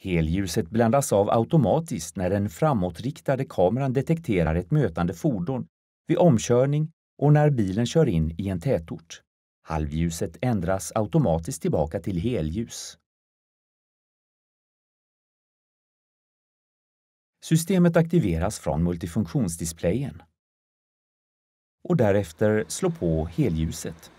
Helljuset blandas av automatiskt när den framåtriktade kameran detekterar ett mötande fordon vid omkörning och när bilen kör in i en tätort. Halvljuset ändras automatiskt tillbaka till helljus. Systemet aktiveras från multifunktionsdisplayen och därefter slå på helljuset.